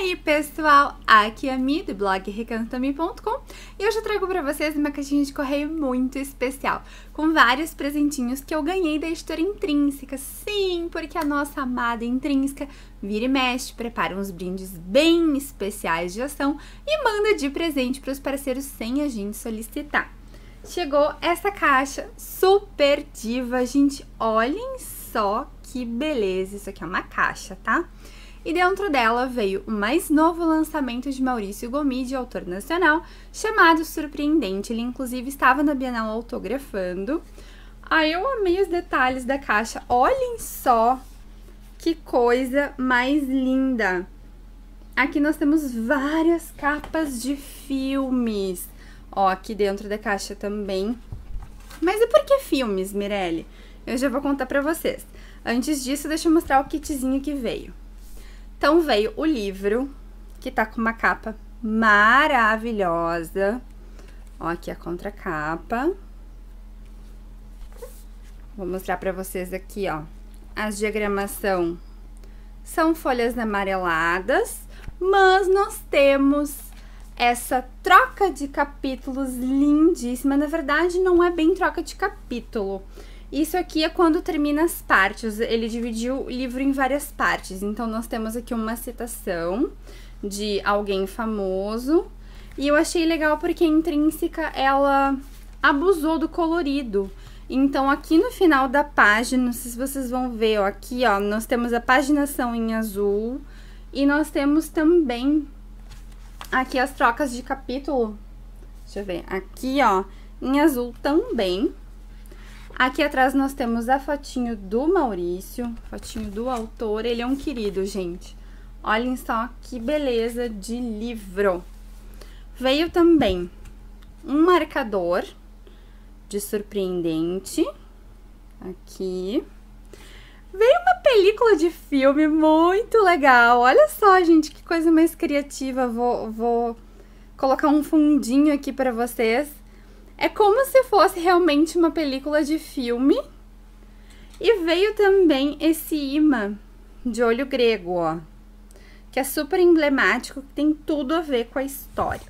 aí, pessoal? Aqui é a Mi, do blog recantami.com e hoje eu trago para vocês uma caixinha de correio muito especial, com vários presentinhos que eu ganhei da editora Intrínseca. Sim, porque a nossa amada Intrínseca vira e mexe, prepara uns brindes bem especiais de ação e manda de presente para os parceiros sem a gente solicitar. Chegou essa caixa super diva, gente, olhem só que beleza, isso aqui é uma caixa, tá? Tá? e dentro dela veio o mais novo lançamento de Maurício Gomide, autor nacional, chamado Surpreendente. Ele, inclusive, estava na Bienal autografando. Aí eu amei os detalhes da caixa. Olhem só que coisa mais linda! Aqui nós temos várias capas de filmes. Ó, aqui dentro da caixa também. Mas e por que filmes, Mirelle? Eu já vou contar pra vocês. Antes disso, deixa eu mostrar o kitzinho que veio. Então veio o livro, que tá com uma capa maravilhosa. Ó, aqui a contracapa. Vou mostrar para vocês aqui, ó. As diagramação são folhas amareladas, mas nós temos essa troca de capítulos lindíssima. Na verdade, não é bem troca de capítulo. Isso aqui é quando termina as partes, ele dividiu o livro em várias partes. Então, nós temos aqui uma citação de alguém famoso. E eu achei legal porque a intrínseca ela abusou do colorido. Então, aqui no final da página, não sei se vocês vão ver, ó, aqui, ó, nós temos a paginação em azul e nós temos também aqui as trocas de capítulo. Deixa eu ver, aqui, ó, em azul também. Aqui atrás nós temos a fotinho do Maurício, fotinho do autor. Ele é um querido, gente. Olhem só que beleza de livro. Veio também um marcador de surpreendente. Aqui. Veio uma película de filme muito legal. Olha só, gente, que coisa mais criativa. Vou, vou colocar um fundinho aqui para vocês. É como se fosse realmente uma película de filme. E veio também esse imã de olho grego, ó. Que é super emblemático, que tem tudo a ver com a história.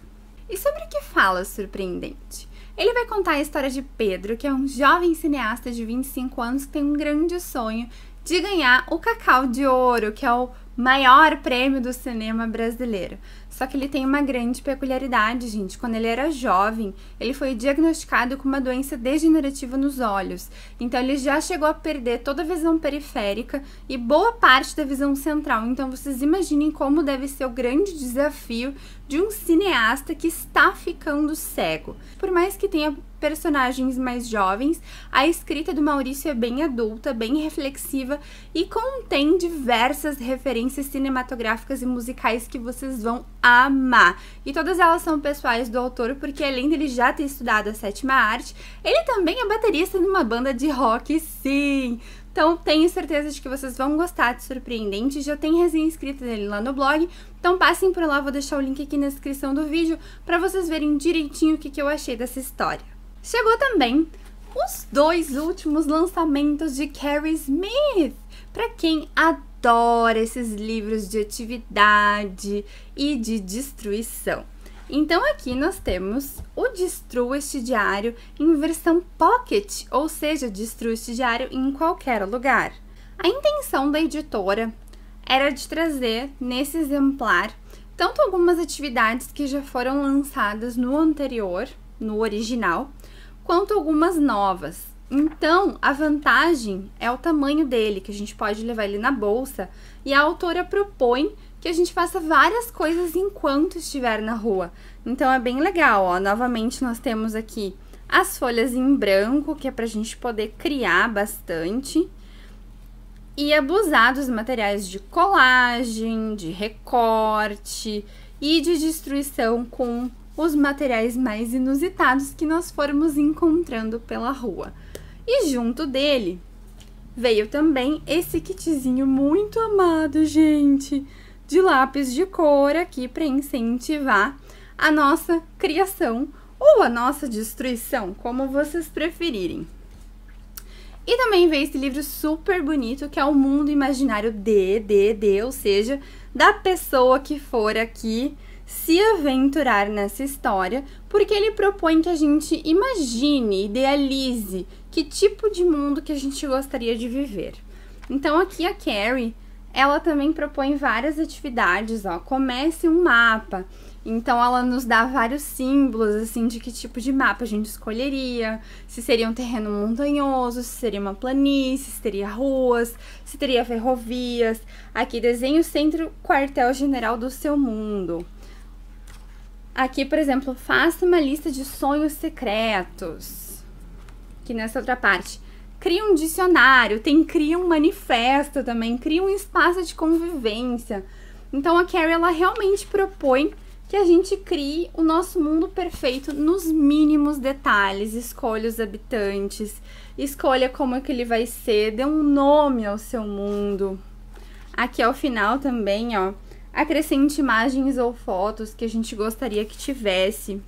E sobre o que fala Surpreendente? Ele vai contar a história de Pedro, que é um jovem cineasta de 25 anos que tem um grande sonho de ganhar o cacau de ouro, que é o maior prêmio do cinema brasileiro. Só que ele tem uma grande peculiaridade, gente. Quando ele era jovem, ele foi diagnosticado com uma doença degenerativa nos olhos. Então ele já chegou a perder toda a visão periférica e boa parte da visão central. Então vocês imaginem como deve ser o grande desafio de um cineasta que está ficando cego. Por mais que tenha personagens mais jovens, a escrita do Maurício é bem adulta, bem reflexiva e contém diversas referências cinematográficas e musicais que vocês vão amar. E todas elas são pessoais do autor, porque além dele já ter estudado a sétima arte, ele também é baterista numa banda de rock, sim! Então, tenho certeza de que vocês vão gostar de Surpreendente, já tem resenha escrita dele lá no blog, então passem por lá, vou deixar o link aqui na descrição do vídeo para vocês verem direitinho o que, que eu achei dessa história. Chegou também os dois últimos lançamentos de Carrie Smith, para quem adora esses livros de atividade e de destruição. Então aqui nós temos o Destrua este diário em versão pocket, ou seja, destrua este diário em qualquer lugar. A intenção da editora era de trazer nesse exemplar tanto algumas atividades que já foram lançadas no anterior, no original, quanto algumas novas. Então, a vantagem é o tamanho dele, que a gente pode levar ele na bolsa, e a autora propõe que a gente faça várias coisas enquanto estiver na rua. Então é bem legal, ó. Novamente nós temos aqui as folhas em branco, que é para a gente poder criar bastante. E abusar dos materiais de colagem, de recorte e de destruição com os materiais mais inusitados que nós formos encontrando pela rua. E junto dele veio também esse kitzinho muito amado, gente de lápis de cor aqui para incentivar a nossa criação ou a nossa destruição, como vocês preferirem. E também veio esse livro super bonito que é O Mundo Imaginário de, D D ou seja, da pessoa que for aqui se aventurar nessa história, porque ele propõe que a gente imagine, idealize que tipo de mundo que a gente gostaria de viver. Então aqui a Carrie ela também propõe várias atividades, ó. Comece um mapa. Então ela nos dá vários símbolos assim de que tipo de mapa a gente escolheria, se seria um terreno montanhoso, se seria uma planície, se teria ruas, se teria ferrovias. Aqui desenhe o centro quartel-general do seu mundo. Aqui, por exemplo, faça uma lista de sonhos secretos. Que nessa outra parte, Cria um dicionário, tem cria um manifesto também, cria um espaço de convivência. Então a Carrie ela realmente propõe que a gente crie o nosso mundo perfeito nos mínimos detalhes, escolha os habitantes, escolha como é que ele vai ser, dê um nome ao seu mundo. Aqui ao final também, ó, acrescente imagens ou fotos que a gente gostaria que tivesse.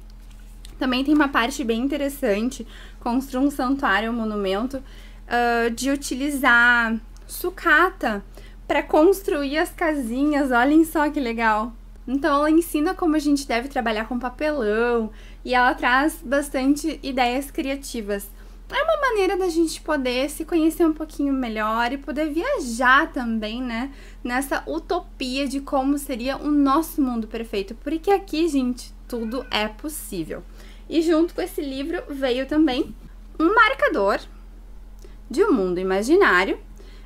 Também tem uma parte bem interessante, construir um santuário, um monumento, uh, de utilizar sucata para construir as casinhas. Olhem só que legal. Então ela ensina como a gente deve trabalhar com papelão e ela traz bastante ideias criativas. É uma maneira da gente poder se conhecer um pouquinho melhor e poder viajar também, né? Nessa utopia de como seria o nosso mundo perfeito. Porque aqui, gente, tudo é possível. E junto com esse livro veio também um marcador de um mundo imaginário.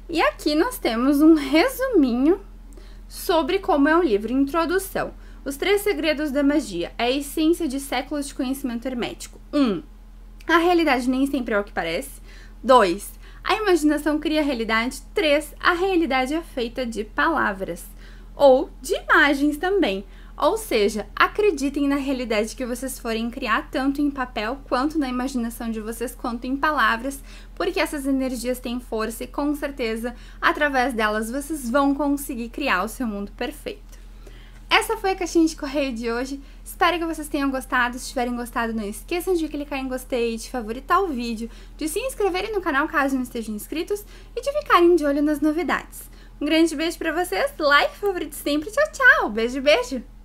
E aqui nós temos um resuminho sobre como é um livro. Introdução. Os Três Segredos da Magia. É a essência de séculos de conhecimento hermético. 1. Um, a realidade nem sempre é o que parece. 2. A imaginação cria a realidade. 3. A realidade é feita de palavras. Ou de imagens também. Ou seja, acreditem na realidade que vocês forem criar, tanto em papel quanto na imaginação de vocês, quanto em palavras, porque essas energias têm força e com certeza, através delas, vocês vão conseguir criar o seu mundo perfeito. Essa foi a caixinha de correio de hoje. Espero que vocês tenham gostado. Se tiverem gostado, não esqueçam de clicar em gostei, de favoritar o vídeo, de se inscreverem no canal caso não estejam inscritos e de ficarem de olho nas novidades. Um grande beijo para vocês, like, favorito sempre, tchau, tchau. Beijo, beijo.